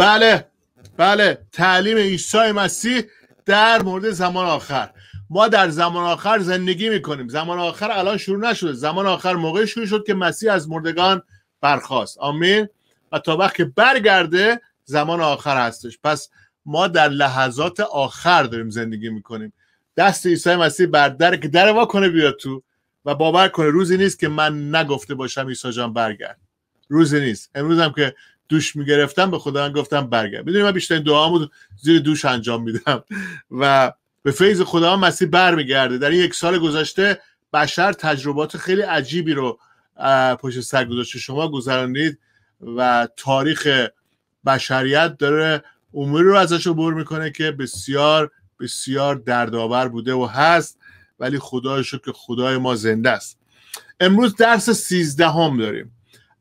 بله بله تعلیم عیسی مسیح در مورد زمان آخر ما در زمان آخر زندگی میکنیم زمان آخر الان شروع نشده زمان آخر موقع شروع شد که مسیح از مردگان برخواست آمین و تا وقت که برگرده زمان آخر هستش پس ما در لحظات آخر داریم زندگی میکنیم دست عیسی مسیح بر در که در وا کنه بیا تو و باور کنه روزی نیست که من نگفته باشم عیسی جان برگرد روزی نیست امروز هم که دوش میگرفتم به خدا گفتم برگرد میدونی من بیشتر دعامو زیر دوش انجام میدم و به فیض خدا مسیح برمیگرده در این یک سال گذشته بشر تجربات خیلی عجیبی رو پشت سر گذاشته شما گذرانید و تاریخ بشریت داره اموری رو ازش عبور میکنه که بسیار بسیار دردآور بوده و هست ولی خدا که خدای ما زنده است امروز درس سیزدهم داریم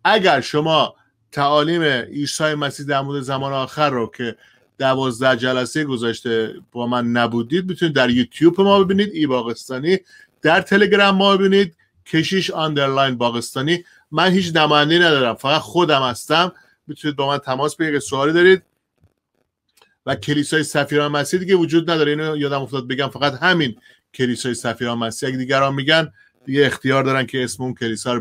اگر شما تعالیم عیسی مسیح در مورد زمان آخر رو که دوازده جلسه گذاشته با من نبودید میتونید در یوتیوب ما ببینید ای باقستانی در تلگرام ما ببینید کشیش آندرلاین باقستانی من هیچ نماینده ندارم فقط خودم هستم میتونید با من تماس بگیرید سوالی دارید و کلیسای سفیران مسیح دیگه وجود نداره اینو یادم افتاد بگم فقط همین کلیسای سفیران مسیح اگه دیگران میگن دیگه اختیار دارن که اسم اون کلیسا رو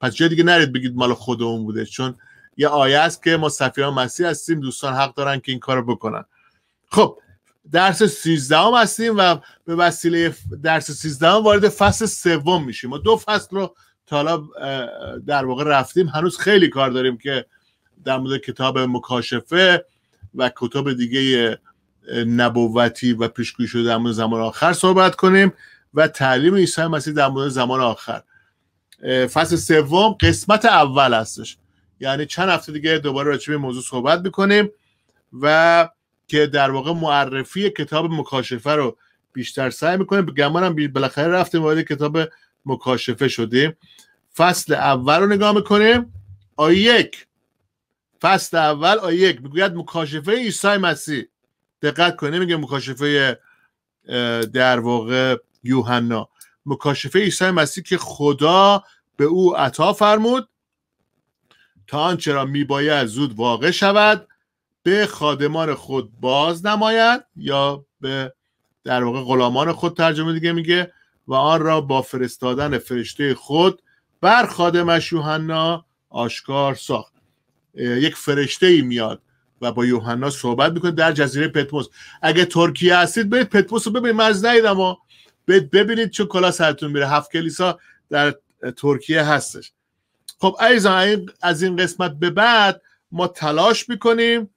پس جای دیگه نرید بگید مال خودمون بوده چون یه آیه است که ما سفیران مسیح هستیم دوستان حق دارن که این کارو بکنن خب درس 13 هستیم و به وسیله درس 13 وارد فصل سوم میشیم ما دو فصل رو تا حالا در واقع رفتیم هنوز خیلی کار داریم که در مورد کتاب مکاشفه و کتاب دیگه نبوتی و پیشگویی شده در مورد زمان آخر صحبت کنیم و تعلیم عیسی مسیح در مورد زمان آخر فصل سوم قسمت اول هستش یعنی چند هفته دیگه دوباره راجع به موضوع صحبت میکنیم و که در واقع معرفی کتاب مکاشفه رو بیشتر سعی میکنیم به گمانم بالاخره رفتیم وارد کتاب مکاشفه شدیم فصل اول رو نگاه میکنیم آیه یک فصل اول آیه یک میگوید مکاشفه عیسی مسیح دقت کنیم میگه مکاشفه در واقع یوحنا مکاشفه عیسی مسیح که خدا به او عطا فرمود تا آنچه را میباید زود واقع شود به خادمان خود باز نماید یا به در واقع غلامان خود ترجمه دیگه میگه و آن را با فرستادن فرشته خود بر خادمش یوحنا آشکار ساخت یک فرشته ای میاد و با یوحنا صحبت میکنه در جزیره پتموس اگه ترکیه هستید برید پتموس رو ببینید من از ببینید چه کلا سرتون میره هفت کلیسا در ترکیه هستش خب عزیزان از این قسمت به بعد ما تلاش میکنیم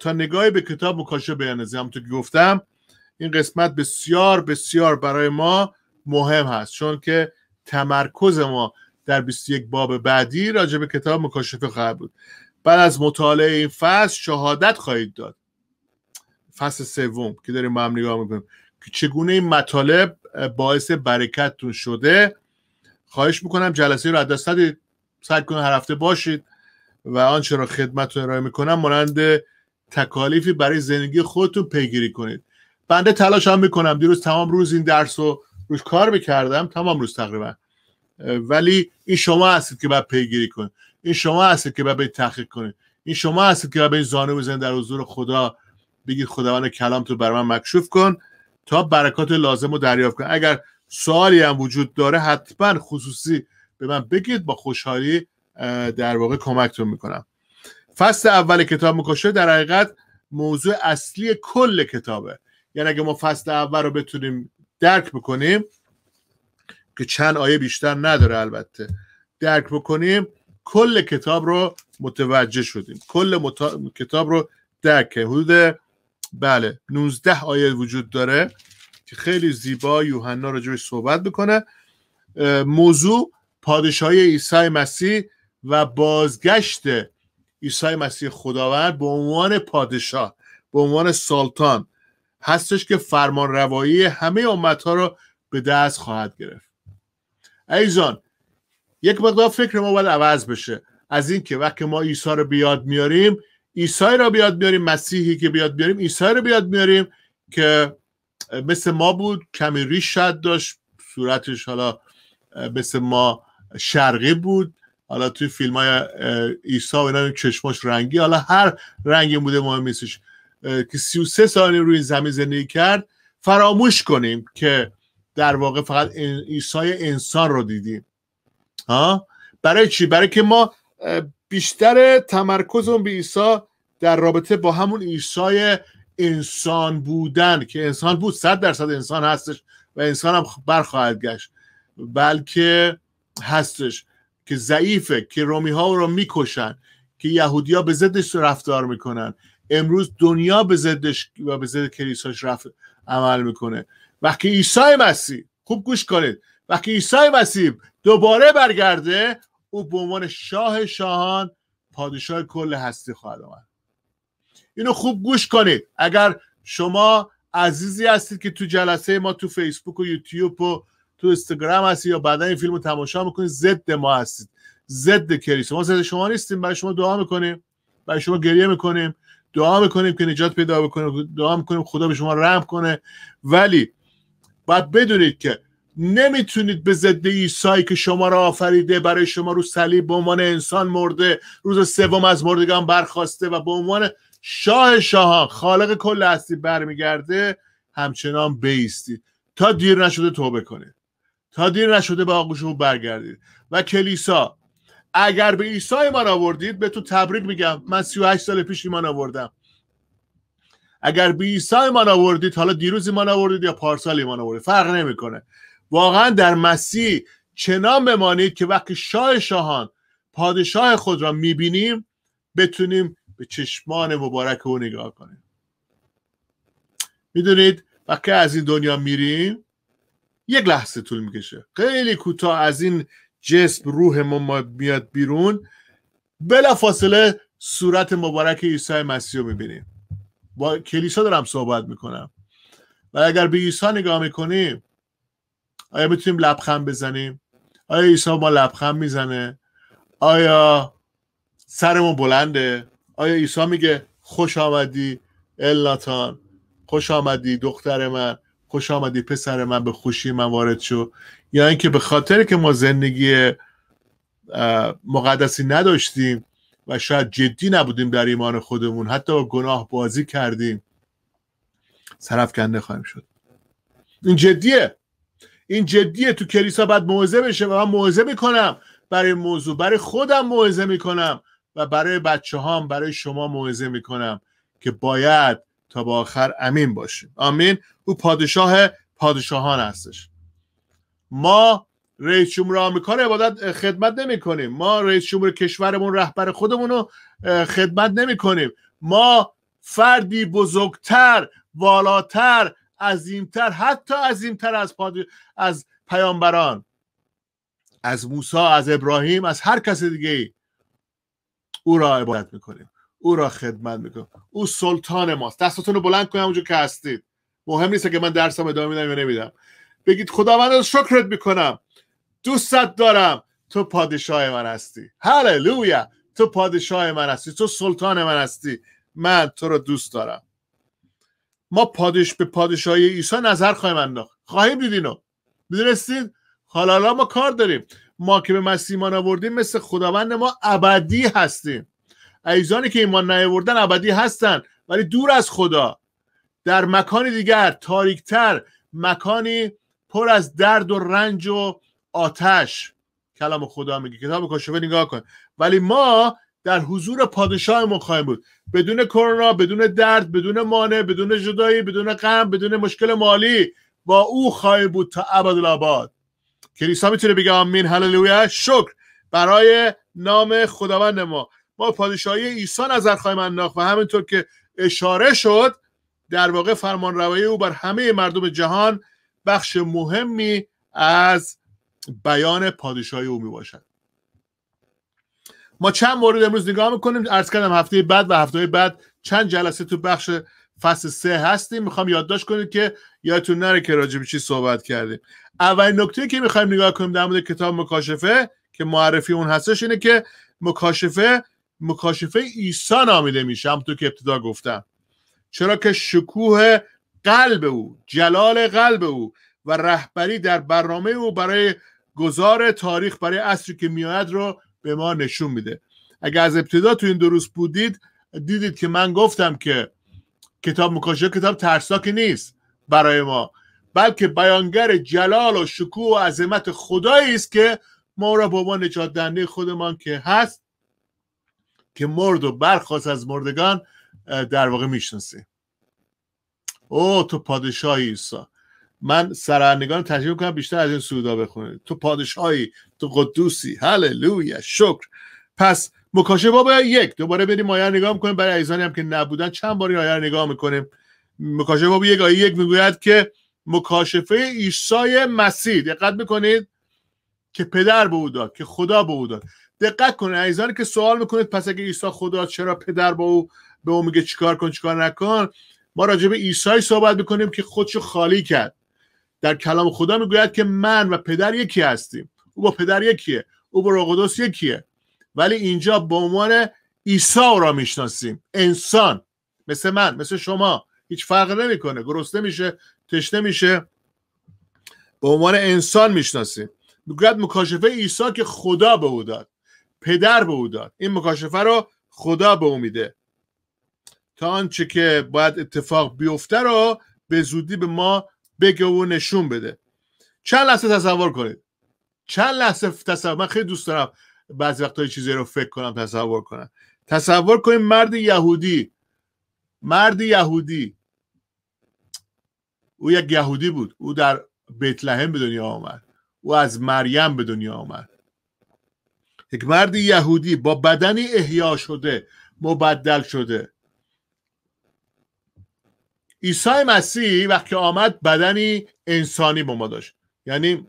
تا نگاهی به کتاب مکاشفه بیانزی همونطور که گفتم این قسمت بسیار بسیار برای ما مهم هست چون که تمرکز ما در 21 باب بعدی راجع به کتاب مکاشفه خواهد بود بعد از مطالعه این فصل شهادت خواهید داد فصل سوم که داریم با هم نگاه میکنیم چگونه این مطالب باعث برکتتون شده خواهش میکنم جلسه رو عدست دست ندید سعی هر هفته باشید و آنچه را خدمتتون ارائه میکنم مانند تکالیفی برای زندگی خودتون پیگیری کنید بنده تلاش هم میکنم دیروز تمام روز این درس رو روش کار میکردم تمام روز تقریبا ولی این شما هستید که باید پیگیری کنید این شما هستید که باید تحقیق کنید این شما هستید که باید زانو بزنید در حضور خدا بگید خداوند کلام تو بر من مکشوف کن تا برکات لازم رو دریافت کنید اگر سوالی هم وجود داره حتما خصوصی به من بگید با خوشحالی در واقع کمکتون میکنم فصل اول کتاب میکشه در حقیقت موضوع اصلی کل کتابه یعنی اگه ما فصل اول رو بتونیم درک بکنیم که چند آیه بیشتر نداره البته درک بکنیم کل کتاب رو متوجه شدیم کل کتاب رو درک حدود بله 19 آیه وجود داره که خیلی زیبا یوحنا جوی صحبت میکنه موضوع پادشاهی عیسی مسیح و بازگشت عیسی مسیح خداوند به عنوان پادشاه به عنوان سلطان هستش که فرمان روایی همه امتها رو به دست خواهد گرفت ایزان یک مقدار فکر ما باید عوض بشه از اینکه وقتی ما عیسی رو بیاد میاریم عیسی را بیاد بیاریم مسیحی که بیاد بیاریم عیسی را بیاد بیاریم که مثل ما بود کمی ریش شد داشت صورتش حالا مثل ما شرقی بود حالا توی فیلم های ایسا و اینا چشماش رنگی حالا هر رنگی بوده مهم نیستش که 33 سالی روی زمین زندگی کرد فراموش کنیم که در واقع فقط ایسای انسان رو دیدیم ها برای چی برای که ما بیشتر تمرکز به عیسی در رابطه با همون عیسای انسان بودن که انسان بود صد درصد انسان هستش و انسان هم برخواهد گشت بلکه هستش که ضعیفه که رومی ها رو میکشن که یهودیا به ضدش رفتار میکنن امروز دنیا به ضدش و به ضد کلیساش رفت عمل میکنه وقتی عیسی مسیح خوب گوش کنید وقتی عیسی مسیح دوباره برگرده او به عنوان شاه شاهان پادشاه کل هستی خواهد آمد اینو خوب گوش کنید اگر شما عزیزی هستید که تو جلسه ما تو فیسبوک و یوتیوب و تو اینستاگرام هستی یا بعدا این فیلم رو تماشا میکنید ضد ما هستید ضد کریس ما ضد شما نیستیم برای شما دعا میکنیم برای شما گریه میکنیم دعا میکنیم که نجات پیدا بکنیم دعا میکنیم خدا به شما رحم کنه ولی باید بدونید که نمیتونید به ضد عیسی که شما را آفریده برای شما رو صلیب به عنوان انسان مرده روز سوم از مردگان برخواسته و به عنوان شاه شاهان خالق کل هستی برمیگرده همچنان بیستید تا دیر نشده توبه کنید تا دیر نشده به آغوش او برگردید و کلیسا اگر به عیسی ایمان آوردید به تو تبریک میگم من 38 سال پیش ایمان آوردم اگر به عیسی ایمان آوردید حالا دیروز ایمان آوردید یا پارسال ایمان آوردید فرق نمیکنه واقعا در مسیح چنان بمانید که وقتی شاه شاهان پادشاه خود را میبینیم بتونیم به چشمان مبارک او نگاه کنیم میدونید وقتی از این دنیا میریم یک لحظه طول میکشه خیلی کوتاه از این جسم روح ما میاد بیرون بلا فاصله صورت مبارک عیسی مسیح رو میبینیم با کلیسا دارم صحبت میکنم و اگر به عیسی نگاه میکنیم آیا میتونیم لبخند بزنیم آیا عیسی ما لبخند میزنه آیا سرمون بلنده آیا عیسی میگه خوش آمدی الناتان خوش آمدی دختر من خوش آمدی پسر من به خوشی من وارد شو یا یعنی اینکه به خاطر که ما زندگی مقدسی نداشتیم و شاید جدی نبودیم در ایمان خودمون حتی با گناه بازی کردیم سرفکنده خواهیم شد این جدیه این جدیه تو کلیسا باید موعظه بشه و من موعظه میکنم برای موضوع برای خودم موعظه میکنم و برای بچه هام برای شما موعظه میکنم که باید تا به آخر امین باشیم آمین او پادشاه پادشاهان هستش ما رئیس جمهور آمریکا رو عبادت خدمت نمی کنیم ما رئیس جمهور کشورمون رهبر خودمون رو خدمت نمی کنیم ما فردی بزرگتر والاتر عظیمتر حتی عظیمتر از پاد... از پیامبران از موسی از ابراهیم از هر کس دیگه ای او را عبادت میکنیم او را خدمت میکنیم او سلطان ماست دستتون رو بلند کنیم اونجا که هستید مهم نیست که من درسم ادامه میدم یا نمیدم بگید خداوند شکرت میکنم دوستت دارم تو پادشاه من هستی هللویا تو پادشاه من هستی تو سلطان من هستی من تو رو دوست دارم ما پادش به پادشاهی عیسی نظر خواهیم انداخت خواهیم دید اینو میدونستید حالا حالا ما کار داریم ما که به مسیح ایمان آوردیم مثل خداوند ما ابدی هستیم عیزانی که ایمان نیاوردن ابدی هستن ولی دور از خدا در مکانی دیگر تاریکتر مکانی پر از درد و رنج و آتش کلام خدا میگه کتاب کاشفه نگاه کن ولی ما در حضور ما خواهیم بود بدون کرونا بدون درد بدون مانع بدون جدایی بدون غم بدون مشکل مالی با او خواهیم بود تا الاباد کلیسا میتونه بگه آمین هللویا شکر برای نام خداوند ما ما پادشاهی عیسی نظر خواهیم انداخت و همینطور که اشاره شد در واقع فرمان او بر همه مردم جهان بخش مهمی از بیان پادشاهی او میباشد ما چند مورد امروز نگاه میکنیم ارز کردم هفته بعد و هفته بعد چند جلسه تو بخش فصل سه هستیم میخوام یادداشت کنید که یادتون نره که راجع به چی صحبت کردیم اولین نکته که میخوایم نگاه کنیم در مورد کتاب مکاشفه که معرفی اون هستش اینه که مکاشفه مکاشفه عیسی نامیده میشه هم تو که ابتدا گفتم چرا که شکوه قلب او جلال قلب او و رهبری در برنامه او برای گذار تاریخ برای اصری که میاد رو به ما نشون میده اگر از ابتدا تو این دو بودید دیدید که من گفتم که کتاب مکاشفه کتاب ترساک نیست برای ما بلکه بیانگر جلال و شکوه و عظمت خدایی است که ما را به ما نجات دهنده خودمان که هست که مرد و برخواست از مردگان در واقع میشناسیم او تو پادشاه عیسی من سرهندگان تشویق کنم بیشتر از این سودا بخونید تو پادشاهی تو قدوسی هللویا شکر پس مکاشفه باب یک دوباره بریم آیه نگاه میکنیم برای عزیزانی هم که نبودن چند باری آیه نگاه میکنیم مکاشفه باب یک آیه یک میگوید که مکاشفه عیسی مسیح دقت میکنید که پدر به او داد که خدا به او داد دقت کنید عزیزانی که سوال میکنید پس اگه عیسی خدا چرا پدر با او به او میگه چیکار کن چیکار نکن ما راجع به عیسی صحبت میکنیم که خودشو خالی کرد در کلام خدا میگوید که من و پدر یکی هستیم او با پدر یکیه او با روقدس یکیه ولی اینجا به عنوان عیسی را میشناسیم انسان مثل من مثل شما هیچ فرق نمیکنه گرسنه میشه تشنه میشه به عنوان انسان میشناسیم میگوید مکاشفه عیسی که خدا به او داد پدر به او داد این مکاشفه رو خدا به او میده تا آنچه که باید اتفاق بیفته رو به زودی به ما بگه و نشون بده چند لحظه تصور کنید چند لحظه تصور من خیلی دوست دارم بعضی وقتا چیزی رو فکر کنم تصور کنم تصور کنید مرد یهودی مرد یهودی او یک یهودی بود او در بیت لحم به دنیا آمد او از مریم به دنیا آمد یک مرد یهودی با بدنی احیا شده مبدل شده عیسی مسیح وقتی آمد بدنی انسانی با ما داشت یعنی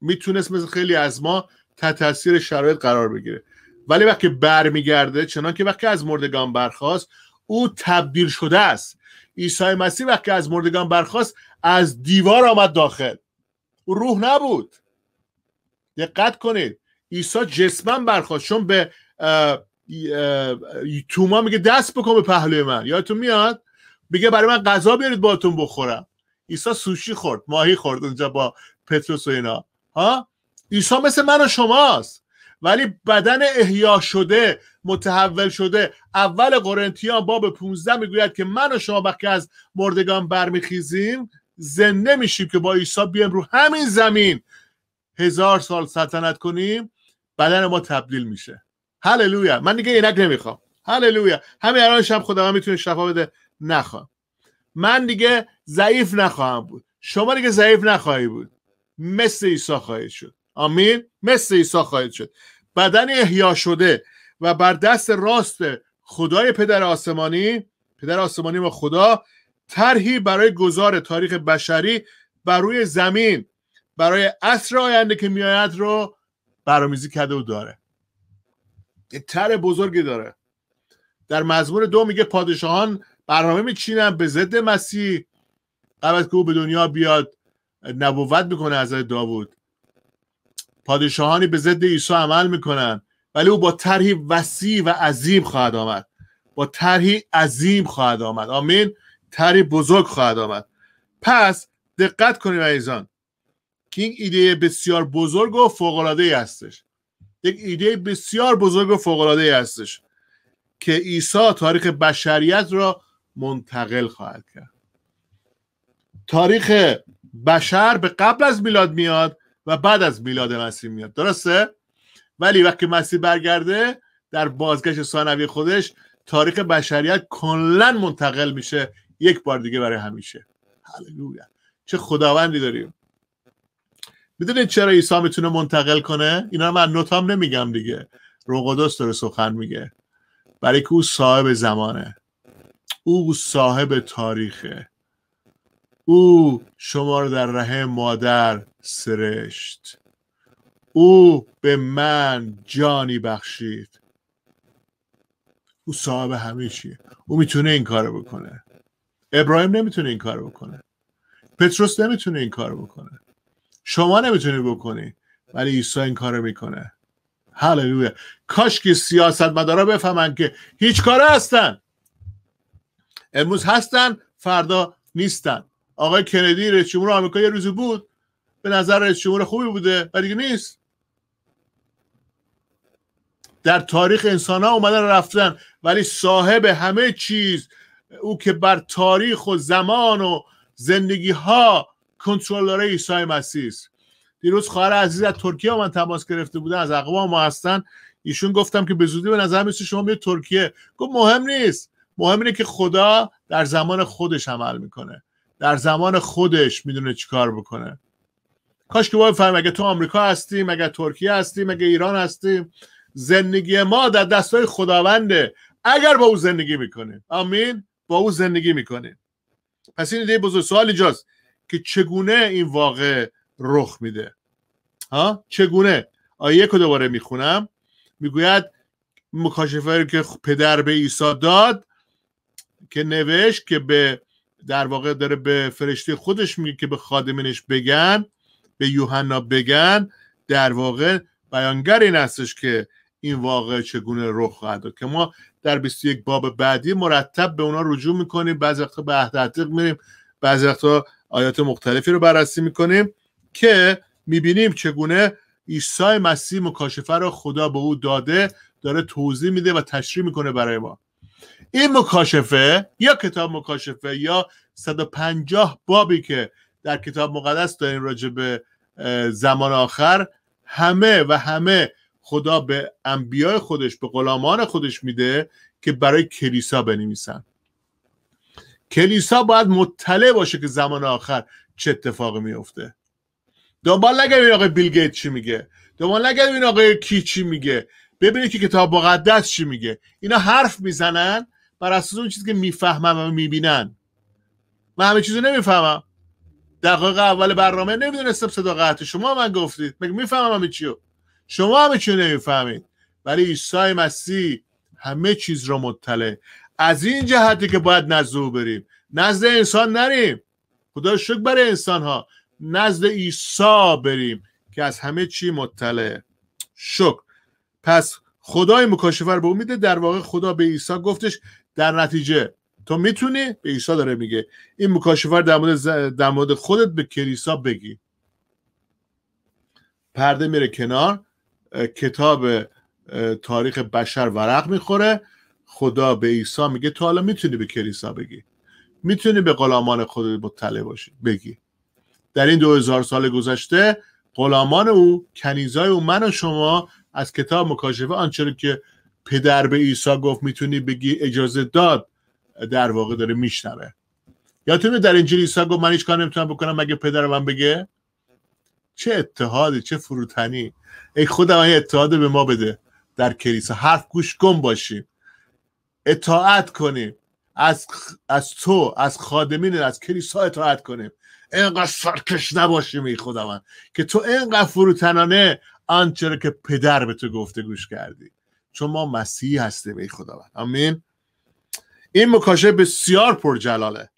میتونست مثل خیلی از ما تحت تاثیر شرایط قرار بگیره ولی وقتی برمیگرده چنان که وقتی از مردگان برخواست او تبدیل شده است عیسی مسیح وقتی از مردگان برخواست از دیوار آمد داخل او روح نبود دقت کنید عیسی جسما برخواست چون به تو توما میگه دست بکن به پهلوی من یادتون میاد میگه برای من غذا بیارید باتون بخورم عیسی سوشی خورد ماهی خورد اونجا با پتروس و اینا ها عیسی مثل من و شماست ولی بدن احیا شده متحول شده اول قرنتیان باب 15 میگوید که من و شما وقتی از مردگان برمیخیزیم زنده میشیم که با عیسی بیام رو همین زمین هزار سال سلطنت کنیم بدن ما تبدیل میشه هللویا من دیگه اینک نمیخوام هللویا همین الان شب خدا میتونه شفا بده نخواهم من دیگه ضعیف نخواهم بود شما دیگه ضعیف نخواهی بود مثل عیسی خواهید شد آمین مثل عیسی خواهید شد بدن احیا شده و بر دست راست خدای پدر آسمانی پدر آسمانی و خدا طرحی برای گذار تاریخ بشری بر روی زمین برای عصر آینده که میآید رو برامیزی کرده و داره یه تر بزرگی داره در مزمور دو میگه پادشاهان برنامه میچینن به ضد مسیح قبل که او به دنیا بیاد نبوت میکنه از داوود پادشاهانی به ضد عیسی عمل میکنن ولی او با طرحی وسیع و عظیم خواهد آمد با طرحی عظیم خواهد آمد آمین طرحی بزرگ خواهد آمد پس دقت کنید عزیزان که این ایده بسیار بزرگ و فوق العاده هستش یک ایده بسیار بزرگ و فوق العاده هستش که عیسی تاریخ بشریت را منتقل خواهد کرد تاریخ بشر به قبل از میلاد میاد و بعد از میلاد مسیح میاد درسته ولی وقتی مسیح برگرده در بازگشت ثانوی خودش تاریخ بشریت کلا منتقل میشه یک بار دیگه برای همیشه هللویا چه خداوندی داریم میدونید چرا عیسی میتونه منتقل کنه اینا من نوتام نمیگم دیگه روح داره سخن میگه برای که او صاحب زمانه او صاحب تاریخه او شما رو در رحم مادر سرشت او به من جانی بخشید او صاحب همه چیه او میتونه این کارو بکنه ابراهیم نمیتونه این کارو بکنه پتروس نمیتونه این کارو بکنه شما نمیتونه بکنی ولی عیسی این کارو میکنه هللویا کاش که سیاست مدارا بفهمن که هیچ کاره هستن امروز هستن فردا نیستن آقای کندی رئیس جمهور آمریکا یه روزی بود به نظر رئیس جمهور خوبی بوده و دیگه نیست در تاریخ انسان ها اومدن رفتن ولی صاحب همه چیز او که بر تاریخ و زمان و زندگی ها کنترل داره عیسی مسیح است دیروز خواهر عزیز از ترکیه با من تماس گرفته بودن از اقوام ما هستن ایشون گفتم که به زودی به نظر میسه شما به ترکیه گفت مهم نیست مهم اینه که خدا در زمان خودش عمل میکنه در زمان خودش میدونه چیکار بکنه کاش که بفهمیم اگه تو آمریکا هستیم مگه ترکیه هستیم اگه ایران هستیم زندگی ما در دستای خداونده اگر با او زندگی میکنیم آمین با او زندگی میکنیم پس این ایده بزرگ سوال اینجاست که چگونه این واقع رخ میده ها چگونه آیه که دوباره میخونم میگوید مکاشفه که پدر به عیسی داد که نوشت که به در واقع داره به فرشته خودش میگه که به خادمینش بگن به یوحنا بگن در واقع بیانگر این هستش که این واقع چگونه رخ خواهد داد که ما در 21 باب بعدی مرتب به اونا رجوع میکنیم بعضی وقتا به عتیق میریم بعضی وقتا آیات مختلفی رو بررسی میکنیم که میبینیم چگونه عیسی مسیح مکاشفه رو خدا به او داده داره توضیح میده و تشریح میکنه برای ما این مکاشفه یا کتاب مکاشفه یا 150 بابی که در کتاب مقدس داریم راجع به زمان آخر همه و همه خدا به انبیای خودش به غلامان خودش میده که برای کلیسا بنویسن کلیسا باید مطلع باشه که زمان آخر چه اتفاقی میفته دنبال نگه این آقای بیل گیت چی میگه دنبال نگه این آقای کی چی میگه ببینید که کتاب مقدس چی میگه اینا حرف میزنن بر اساس اون چیزی که میفهمم و میبینن من همه چیزو نمیفهمم دقیقه اول برنامه نمیدونستم صداقت شما من گفتید مگه میفهمم همه چیو شما همه چیو نمیفهمید ولی عیسی مسیح همه چیز رو مطلع از این جهتی که باید نزد او بریم نزد انسان نریم خدا شکر برای انسان ها نزد عیسی بریم که از همه چی مطلع شکر پس خدای مکاشفه رو به او میده در واقع خدا به عیسی گفتش در نتیجه تو میتونی به عیسی داره میگه این مکاشفه در مورد در مورد خودت به کلیسا بگی پرده میره کنار کتاب تاریخ بشر ورق میخوره خدا به عیسی میگه تو حالا میتونی به کلیسا بگی میتونی به غلامان خودت مطلع باشی بگی در این هزار سال گذشته غلامان او کنیزای او من و شما از کتاب مکاشفه آنچه که پدر به عیسی گفت میتونی بگی اجازه داد در واقع داره میشنوه تو در انجیل عیسی گفت من هیچ کار نمیتونم بکنم مگه پدر من بگه چه اتحادی چه فروتنی ای خدا این اتحاد به ما بده در کلیسا حرف گوش گم باشیم اطاعت کنیم از, از تو از خادمین از کلیسا اطاعت کنیم اینقدر سرکش نباشیم ای خدا من که تو اینقدر فروتنانه آنچه که پدر به تو گفته گوش کردی چون ما مسیحی هستیم ای خداوند آمین این مکاشه بسیار پرجلاله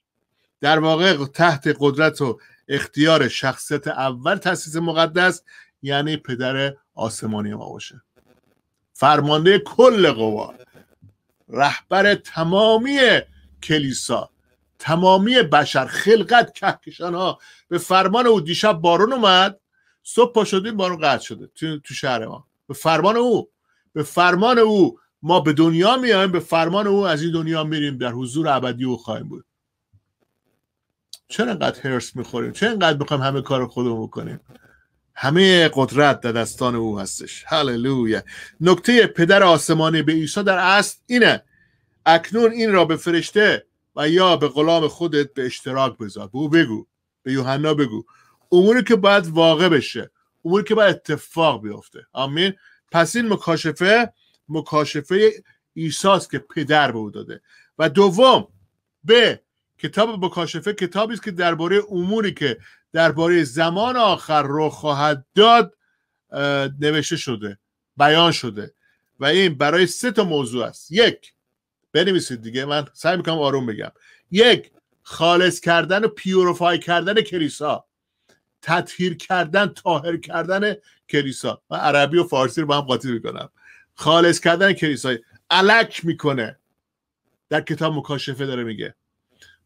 در واقع تحت قدرت و اختیار شخصیت اول تاسیس مقدس یعنی پدر آسمانی ما باشه فرمانده کل قوا رهبر تمامی کلیسا تمامی بشر خلقت کهکشان ها به فرمان او دیشب بارون اومد صبح پا بارون قطع شده تو, تو شهر ما به فرمان او به فرمان او ما به دنیا میایم به فرمان او از این دنیا میریم در حضور ابدی او خواهیم بود چرا انقدر هرس میخوریم چرا انقدر میخوایم همه کار خودمون بکنیم همه قدرت در دستان او هستش هللویا نکته پدر آسمانی به عیسی در اصل اینه اکنون این را به فرشته و یا به غلام خودت به اشتراک بذار به او بگو به یوحنا بگو اموری که باید واقع بشه اموری که باید اتفاق بیفته آمین پس این مکاشفه مکاشفه ایساس که پدر به او داده و دوم به کتاب مکاشفه کتابی است که درباره اموری که درباره زمان آخر رو خواهد داد نوشته شده بیان شده و این برای سه تا موضوع است یک بنویسید دیگه من سعی میکنم آروم بگم یک خالص کردن و پیوروفای کردن کلیسا تطهیر کردن تاهر کردن کلیسا من عربی و فارسی رو با هم قاطی میکنم خالص کردن کلیسا، علک میکنه در کتاب مکاشفه داره میگه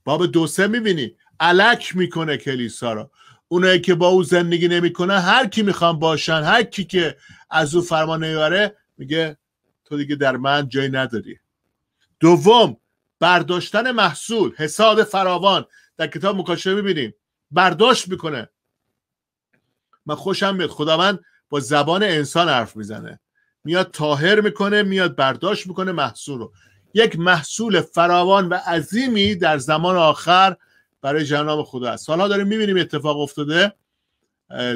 باب دو سه میبینی علک میکنه کلیسا رو اونایی که با او زندگی نمیکنه هر کی میخوان باشن هر کی که از او فرمان نیاره میگه تو دیگه در من جایی نداری دوم برداشتن محصول حساب فراوان در کتاب مکاشفه میبینیم برداشت میکنه من خوشم میاد خداوند با زبان انسان حرف میزنه میاد تاهر میکنه میاد برداشت میکنه محصول رو یک محصول فراوان و عظیمی در زمان آخر برای جناب خدا است حالا داریم میبینیم اتفاق افتاده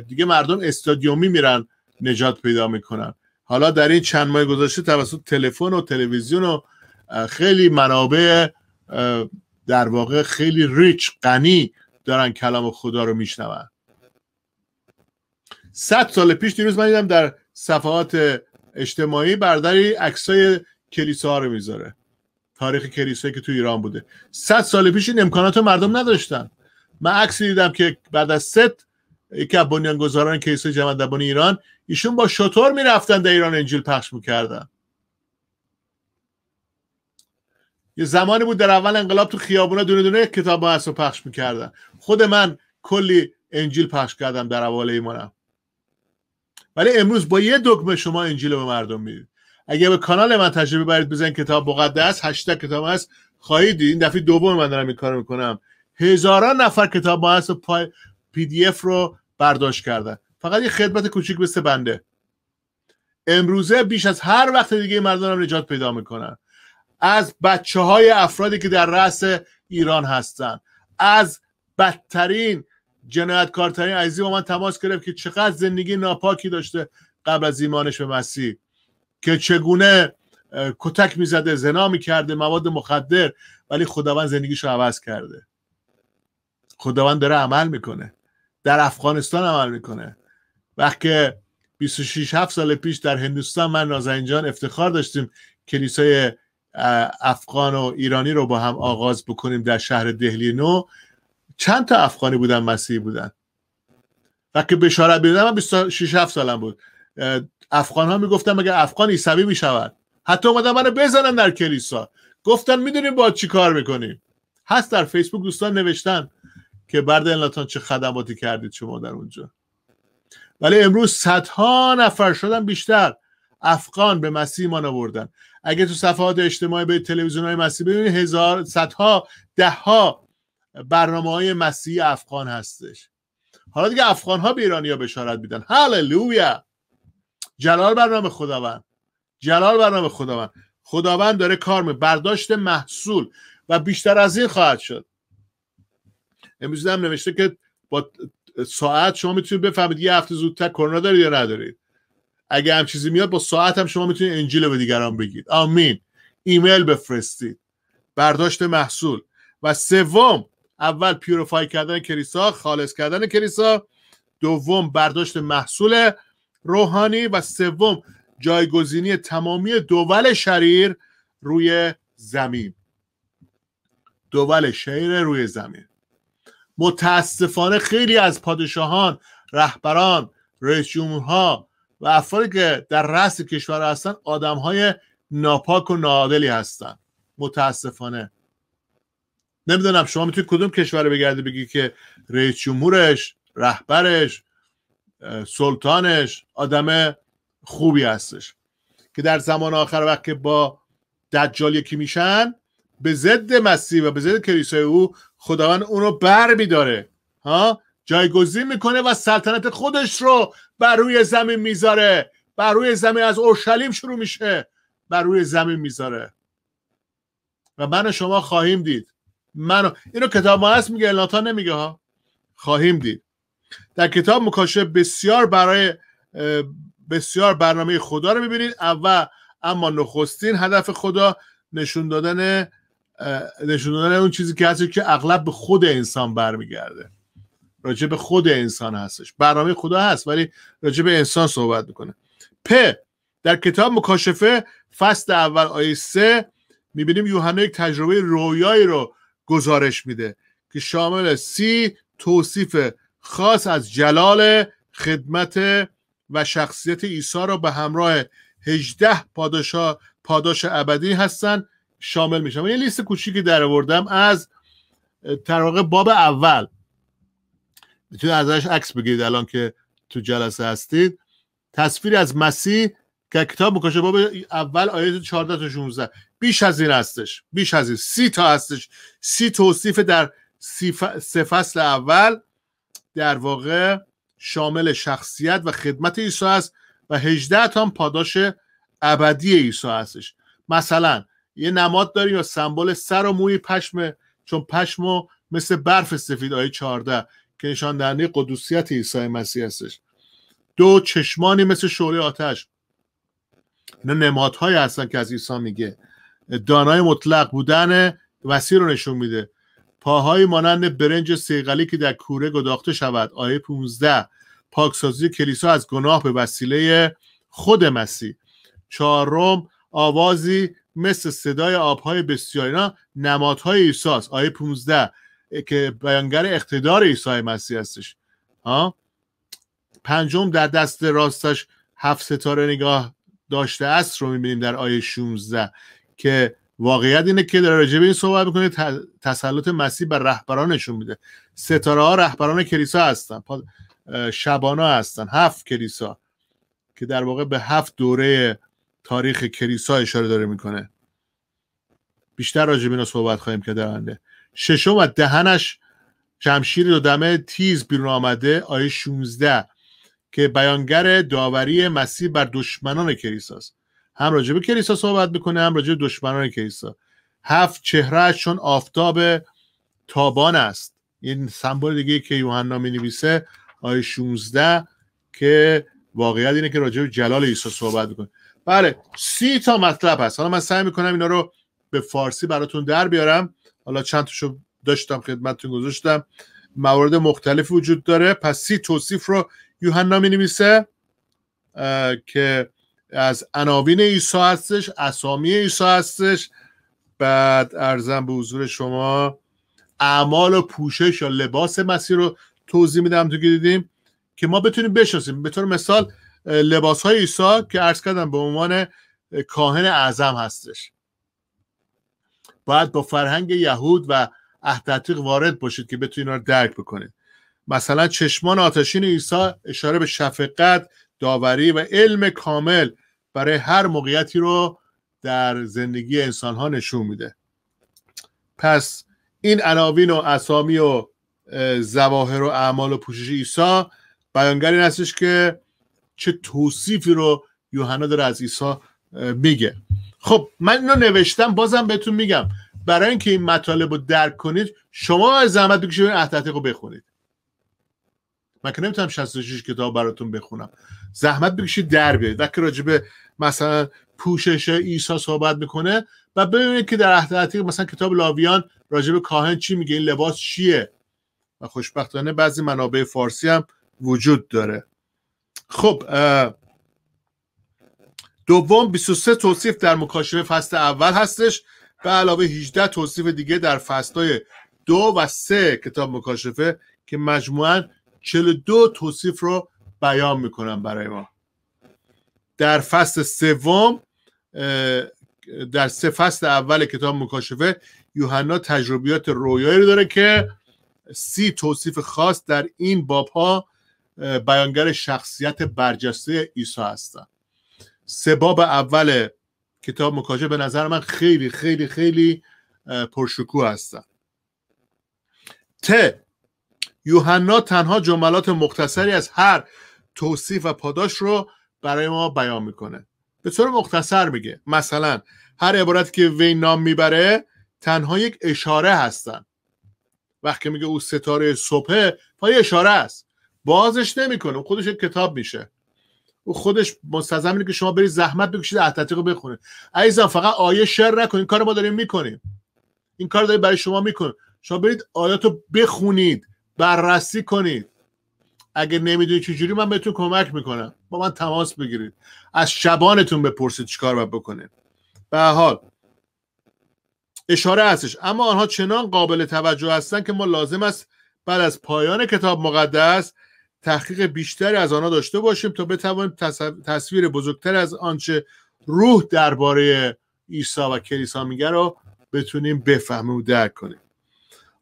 دیگه مردم استادیومی میرن نجات پیدا میکنن حالا در این چند ماه گذشته توسط تلفن و تلویزیون و خیلی منابع در واقع خیلی ریچ غنی دارن کلام خدا رو میشنون صد سال پیش دیروز من دیدم در صفحات اجتماعی برداری عکسای کلیسا رو میذاره تاریخ کلیسایی که تو ایران بوده صد سال پیش این امکانات مردم نداشتن من عکسی دیدم که بعد از ست یکی از بنیانگذاران کلیسای جمعدبانی ایران ایشون با شطور میرفتن در ایران انجیل پخش میکردن یه زمانی بود در اول انقلاب تو خیابونا دونه دونه کتاب پخش میکردن خود من کلی انجیل پخش کردم در اول ایمانم ولی امروز با یه دکمه شما انجیل به مردم میدید اگه به کانال من تجربه برید بزن کتاب مقدس هشتک کتاب هست خواهید این دفعه دوم من دارم این کارو میکنم هزاران نفر کتاب ما پای پی دی اف رو برداشت کردن فقط یه خدمت کوچیک مثل بنده امروزه بیش از هر وقت دیگه مردم هم نجات پیدا میکنن از بچه های افرادی که در رأس ایران هستن از بدترین جنایتکارترین عزیزی با من تماس گرفت که چقدر زندگی ناپاکی داشته قبل از ایمانش به مسیح که چگونه کتک میزده زنا میکرده مواد مخدر ولی خداوند زندگیش رو عوض کرده خداوند داره عمل میکنه در افغانستان عمل میکنه وقتی 26 7 سال پیش در هندوستان من نازنین افتخار داشتیم کلیسای افغان و ایرانی رو با هم آغاز بکنیم در شهر دهلی نو چند تا افغانی بودن مسیحی بودن وقتی بشارت بیدن من 26 7 سالم بود افغان ها میگفتن مگه افغان عیسوی میشود حتی اومدن منو بزنن در کلیسا گفتن میدونیم با چی کار میکنیم هست در فیسبوک دوستان نوشتن که برد الناتان چه خدماتی کردید شما در اونجا ولی امروز صدها نفر شدن بیشتر افغان به مسیح ایمان آوردن اگه تو صفحات اجتماعی به تلویزیون های مسیح ببینید هزار صدها ها برنامه های مسیح افغان هستش حالا دیگه افغان ها به ها بشارت میدن هللویا جلال برنامه خداوند جلال برنامه خداوند خداوند داره کار می برداشت محصول و بیشتر از این خواهد شد امروز هم نوشته که با ساعت شما میتونید بفهمید یه هفته زودتر کرونا دارید یا ندارید اگه هم چیزی میاد با ساعت هم شما میتونید انجیل به دیگران بگید آمین ایمیل بفرستید برداشت محصول و سوم اول پیورفای کردن کلیسا خالص کردن کلیسا دوم برداشت محصول روحانی و سوم جایگزینی تمامی دول شریر روی زمین دول شریر روی زمین متاسفانه خیلی از پادشاهان رهبران رئیس جمهورها و افرادی که در رأس کشور هستن آدم های ناپاک و نادلی هستند متاسفانه نمیدونم شما میتونی کدوم کشور بگردی بگی که رئیس جمهورش رهبرش سلطانش آدم خوبی هستش که در زمان آخر وقت که با دجال یکی میشن به ضد مسیح و به ضد کلیسای او خداوند اون رو بر میداره ها جایگزین میکنه و سلطنت خودش رو بر روی زمین میذاره بر روی زمین از اورشلیم شروع میشه بر روی زمین میذاره و من و شما خواهیم دید منو اینو کتاب ما هست میگه الاتا نمیگه ها خواهیم دید در کتاب مکاشفه بسیار برای بسیار برنامه خدا رو میبینید اول اما نخستین هدف خدا نشون دادن نشون دادن اون چیزی که هست که اغلب به خود انسان برمیگرده راجع به خود انسان هستش برنامه خدا هست ولی راجع به انسان صحبت میکنه پ در کتاب مکاشفه فصل اول آیه 3 میبینیم یوحنا یک تجربه رویایی رو گزارش میده که شامل سی توصیف خاص از جلال خدمت و شخصیت عیسی را به همراه هجده پادشاه پاداش ابدی هستند شامل میشن یه لیست کوچیکی در آوردم از تراقه باب اول میتونید ازش عکس بگیرید الان که تو جلسه هستید تصویر از مسیح که کتاب مکاشفه باب اول آیه 14 تا 16 بیش از این هستش بیش از این سی تا هستش سی توصیف در سی, فصل اول در واقع شامل شخصیت و خدمت عیسی است و 18 تا هم پاداش ابدی عیسی هستش مثلا یه نماد داریم یا سمبل سر و موی پشم چون پشم و مثل برف سفید آیه 14 که نشان دهنده قدوسیت عیسی مسیح هستش دو چشمانی مثل شعله آتش اینا نمادهایی هستن که از عیسی میگه دانای مطلق بودن وسیع رو نشون میده پاهای مانند برنج سیغلی که در کوره گداخته شود آیه 15 پاکسازی کلیسا از گناه به وسیله خود مسیح چهارم آوازی مثل صدای آبهای بسیاری اینا نمادهای عیسی آیه 15 که بیانگر اقتدار عیسی مسیح هستش ها پنجم در دست راستش هفت ستاره نگاه داشته است رو میبینیم در آیه 16 که واقعیت اینه که در راجع این صحبت میکنه تسلط مسیح بر رهبرانشون میده ستاره ها رهبران کلیسا هستن شبانا هستن هفت کلیسا که در واقع به هفت دوره تاریخ کلیسا اشاره داره میکنه بیشتر راجع این صحبت خواهیم که درنده ششم و دهنش شمشیر دو دمه تیز بیرون آمده آیه 16 که بیانگر داوری مسیح بر دشمنان است هم راجع به کلیسا صحبت میکنه هم راجع به دشمنان کلیسا هفت چهرهشون چون آفتاب تابان است این سمبل دیگه که یوحنا می نویسه آیه 16 که واقعیت اینه که راجع به جلال عیسی صحبت میکنه بله سی تا مطلب هست حالا من سعی میکنم اینا رو به فارسی براتون در بیارم حالا چند داشتم خدمتتون گذاشتم موارد مختلفی وجود داره پس سی توصیف رو یوحنا می نویسه که از عناوین عیسی هستش اسامی عیسی هستش بعد ارزم به حضور شما اعمال و پوشش یا لباس مسیح رو توضیح میدم تو که دیدیم که ما بتونیم بشناسیم به طور مثال لباس های ایسا که ارز کردم به عنوان کاهن اعظم هستش باید با فرهنگ یهود و اهدتیق وارد باشید که بتونید رو درک بکنید مثلا چشمان آتشین عیسی اشاره به شفقت داوری و علم کامل برای هر موقعیتی رو در زندگی انسان ها نشون میده پس این عناوین و اسامی و زواهر و اعمال و پوشش عیسی بیانگر این هستش که چه توصیفی رو یوحنا داره از عیسی میگه خب من اینو نوشتم بازم بهتون میگم برای اینکه این مطالب رو درک کنید شما زحمت بکشید این رو بخونید من که نمیتونم 66 کتاب براتون بخونم زحمت بکشید در بیارید وقتی راجبه مثلا پوشش عیسی صحبت میکنه و ببینید که در عهد مثلا کتاب لاویان راجب کاهن چی میگه این لباس چیه و خوشبختانه بعضی منابع فارسی هم وجود داره خب دوم 23 توصیف در مکاشفه فصل اول هستش به علاوه 18 توصیف دیگه در فصلهای دو و سه کتاب مکاشفه که مجموعاً دو توصیف رو بیان میکنم برای ما در فصل سوم در سه فصل اول کتاب مکاشفه یوحنا تجربیات رویایی رو داره که سی توصیف خاص در این باب ها بیانگر شخصیت برجسته عیسی هستن سه باب اول کتاب مکاشفه به نظر من خیلی خیلی خیلی پرشکوه هستن ت یوحنا تنها جملات مختصری از هر توصیف و پاداش رو برای ما بیان میکنه به طور مختصر میگه مثلا هر عبارتی که وی نام میبره تنها یک اشاره هستن وقتی میگه او ستاره صبحه پای اشاره است بازش نمیکنه خودش کتاب میشه او خودش مستلزم که شما برید زحمت بکشید رو بخونید عزیزان فقط آیه شر نکنید کار ما داریم میکنیم این کار داریم برای شما میکنیم شما برید آیات رو بخونید بررسی کنید اگه نمیدونید چجوری من بهتون کمک میکنم با من تماس بگیرید از شبانتون بپرسید چیکار باید بکنید به حال اشاره هستش اما آنها چنان قابل توجه هستن که ما لازم است بعد از پایان کتاب مقدس تحقیق بیشتری از آنها داشته باشیم تا بتوانیم تصویر بزرگتر از آنچه روح درباره عیسی و کلیسا میگه رو بتونیم بفهمیم و درک کنیم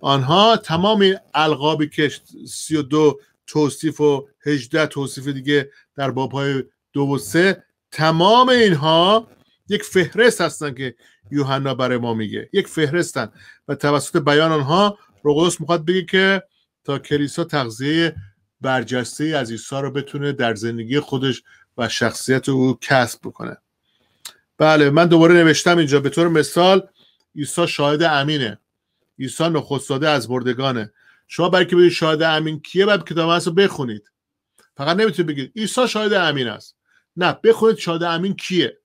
آنها تمام این القابی که 32 توصیف و 18 توصیف دیگه در بابهای دو و سه تمام اینها یک فهرست هستن که یوحنا برای ما میگه یک فهرستن و توسط بیان آنها روگوس میخواد بگه که تا کلیسا تغذیه برجسته از عیسی رو بتونه در زندگی خودش و شخصیت او کسب بکنه بله من دوباره نوشتم اینجا به طور مثال عیسی شاهد امینه عیسی نخستزاده از بردگانه شما برای که بگید شاهد امین کیه بعد کتاب رو بخونید فقط نمیتونید بگید عیسی شاهد امین است نه بخونید شاهد امین کیه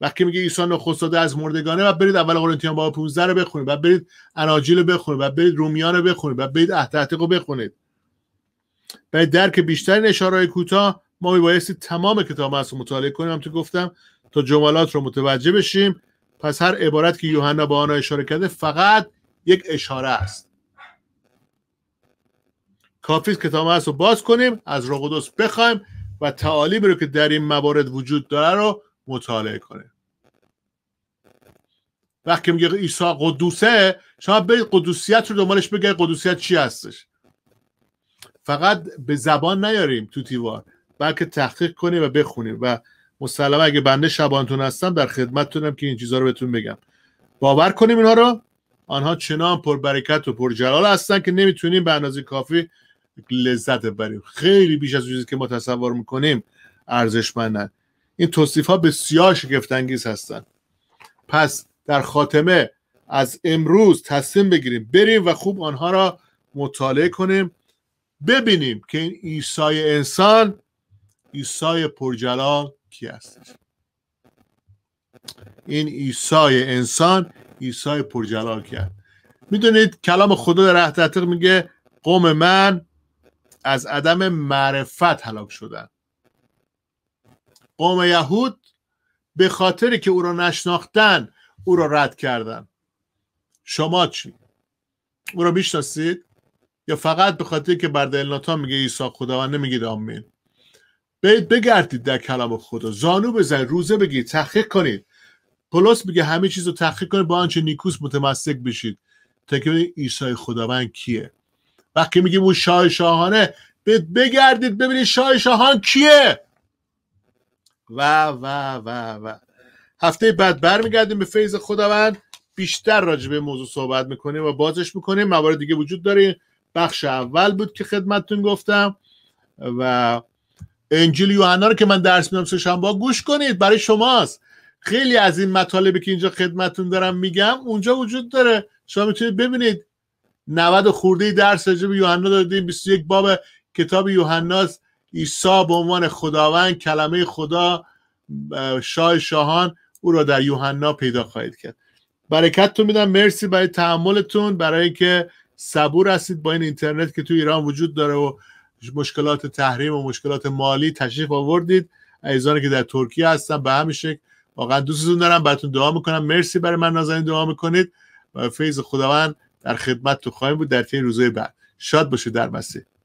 وقتی میگه عیسی نخستزاده از مردگانه و برید اول قرنتیان باب 15 رو بخونید و برید اناجیل رو بخونید و برید رومیان رو بخونید و برید احتحقیق رو بخونید برای درک بیشتر اشارههای کوتاه ما میبایستی تمام کتاب رو مطالعه کنیم هم تو گفتم تا جملات رو متوجه بشیم پس هر عبارت که یوحنا با آنها اشاره کرده فقط یک اشاره است است کتاب رو باز کنیم از روح قدس بخوایم و تعالیمی رو که در این موارد وجود داره رو مطالعه کنیم وقتی میگه عیسی قدوسه شما برید قدوسیت رو دنبالش بگید قدوسیت چی هستش فقط به زبان نیاریم تو تیوار بلکه تحقیق کنیم و بخونیم و مسلما اگه بنده شبانتون هستم در خدمتتونم که این چیزها رو بهتون بگم باور کنیم اینها رو آنها چنان برکت و پرجلال هستن که نمیتونیم به اندازه کافی لذت ببریم خیلی بیش از چیزی که ما تصور میکنیم ارزشمندن این توصیف ها بسیار شگفتانگیز هستند پس در خاتمه از امروز تصمیم بگیریم بریم و خوب آنها را مطالعه کنیم ببینیم که این ایسای انسان ایسای پرجلال کی هست این ایسای انسان عیسی پرجلال کرد میدونید کلام خدا در عهد میگه قوم من از عدم معرفت هلاک شدن قوم یهود به خاطر که او را نشناختن او را رد کردن شما چی او را میشناسید یا فقط به خاطر که بر دلناتا میگه عیسی خداوند نمیگید آمین بگردید در کلام خدا زانو بزنید روزه بگیرید تحقیق کنید پولس میگه همه چیز رو تحقیق کنید با آنچه نیکوس متمسک بشید تا که عیسی خداوند کیه وقتی میگیم اون شاه شاهانه بگردید ببینید شاه شاهان کیه و و و و هفته بعد برمیگردیم به فیض خداوند بیشتر راجع به موضوع صحبت میکنیم و بازش میکنیم موارد دیگه وجود داره بخش اول بود که خدمتتون گفتم و انجیل یوحنا رو که من درس میدم سه شنبه گوش کنید برای شماست خیلی از این مطالبی که اینجا خدمتون دارم میگم اونجا وجود داره شما میتونید ببینید 90 خورده درس راجع به یوحنا دادیم 21 باب کتاب یوحناس عیسی به عنوان خداوند کلمه خدا شاه شاهان او را در یوحنا پیدا خواهید کرد برکتتون میدم مرسی برای تحملتون برای که صبور هستید با این اینترنت که تو ایران وجود داره و مشکلات تحریم و مشکلات مالی تشریف آوردید عزیزانی که در ترکیه هستن به همین واقعا دوستتون دارم براتون دعا میکنم مرسی برای من نازنین دعا میکنید و فیض خداوند در خدمت تو خواهیم بود در طی روزهای بعد شاد باشید در مسیح